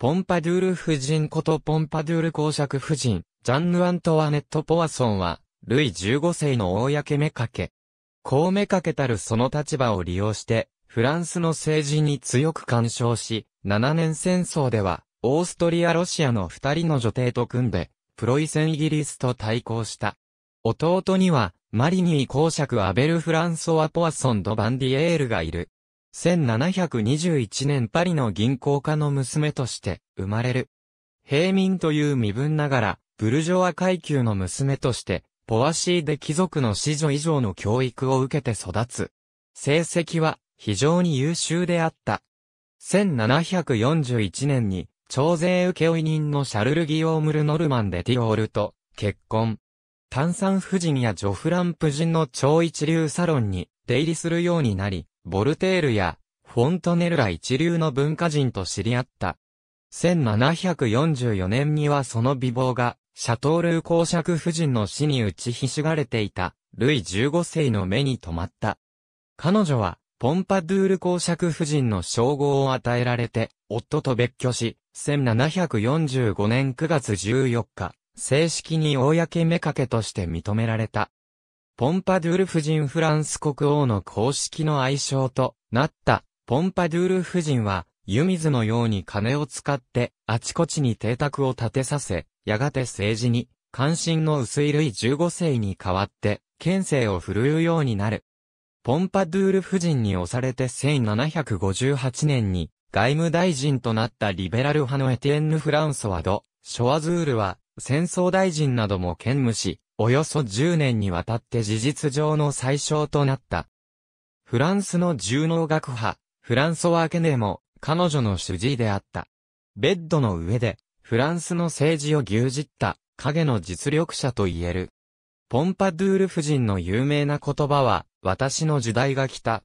ポンパドゥール夫人ことポンパドゥール公爵夫人、ジャンヌ・アントワネット・ポワソンは、ルイ15世の公めかけ。公めかけたるその立場を利用して、フランスの政治に強く干渉し、7年戦争では、オーストリア・ロシアの二人の女帝と組んで、プロイセン・イギリスと対抗した。弟には、マリニー公爵アベル・フランソワ・ポワソン・ド・バンディエールがいる。1721年パリの銀行家の娘として生まれる。平民という身分ながら、ブルジョア階級の娘として、ポワシーで貴族の子女以上の教育を受けて育つ。成績は非常に優秀であった。1741年に、徴税受負人のシャルル・ギオームル・ノルマンデ・ティオールと結婚。炭酸夫人やジョフランプ人の超一流サロンに出入りするようになり、ボルテールや、フォントネルら一流の文化人と知り合った。1744年にはその美貌が、シャトールー公爵夫人の死に打ちひしがれていた、ルイ15世の目に留まった。彼女は、ポンパドゥール公爵夫人の称号を与えられて、夫と別居し、1745年9月14日、正式に公目掛けとして認められた。ポンパドゥール夫人フランス国王の公式の愛称となったポンパドゥール夫人は湯水のように金を使ってあちこちに邸宅を建てさせ、やがて政治に関心の薄い類15世に代わって県政を振るうようになる。ポンパドゥール夫人に押されて1758年に外務大臣となったリベラル派のエティエンヌ・フランソワド・ショアズールは戦争大臣なども兼務し、およそ10年にわたって事実上の最小となった。フランスの重能学派、フランソワ・ケネも、彼女の主治医であった。ベッドの上で、フランスの政治を牛耳った、影の実力者と言える。ポンパドゥール夫人の有名な言葉は、私の時代が来た。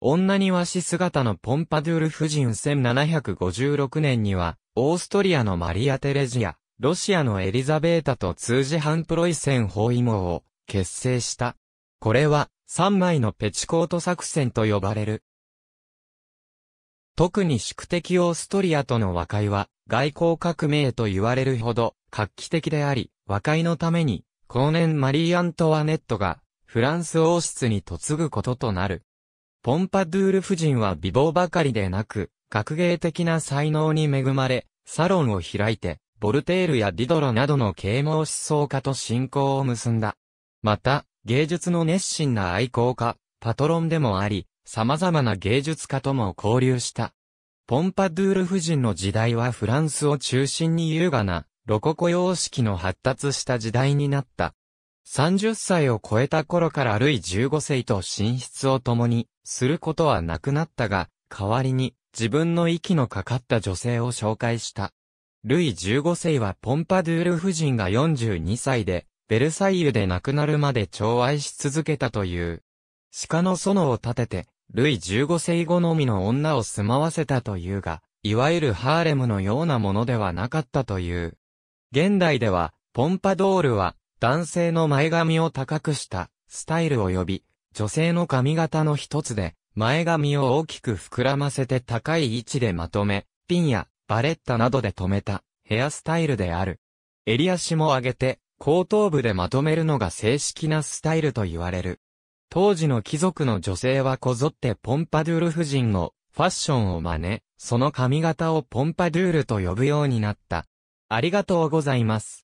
女にわし姿のポンパドゥール夫人1756年には、オーストリアのマリア・テレジア、ロシアのエリザベータと通じ反プロイセン包囲網を結成した。これは3枚のペチコート作戦と呼ばれる。特に宿敵オーストリアとの和解は外交革命と言われるほど画期的であり、和解のために後年マリー・アントワネットがフランス王室に嫁ぐこととなる。ポンパドゥール夫人は美貌ばかりでなく、学芸的な才能に恵まれ、サロンを開いて、ボルテールやディドロなどの啓蒙思想家と信仰を結んだ。また、芸術の熱心な愛好家、パトロンでもあり、様々な芸術家とも交流した。ポンパドゥール夫人の時代はフランスを中心に優雅な、ロココ様式の発達した時代になった。30歳を超えた頃からルイ15世と寝室を共にすることはなくなったが、代わりに自分の息のかかった女性を紹介した。ルイ15世はポンパドゥール夫人が42歳で、ベルサイユで亡くなるまで寵愛し続けたという。鹿の園を建てて、ルイ15世好みの女を住まわせたというが、いわゆるハーレムのようなものではなかったという。現代では、ポンパドールは、男性の前髪を高くした、スタイル及び、女性の髪型の一つで、前髪を大きく膨らませて高い位置でまとめ、ピンやバレッタなどで留めた、ヘアスタイルである。襟足も上げて、後頭部でまとめるのが正式なスタイルと言われる。当時の貴族の女性はこぞってポンパドゥール夫人のファッションを真似、その髪型をポンパドゥールと呼ぶようになった。ありがとうございます。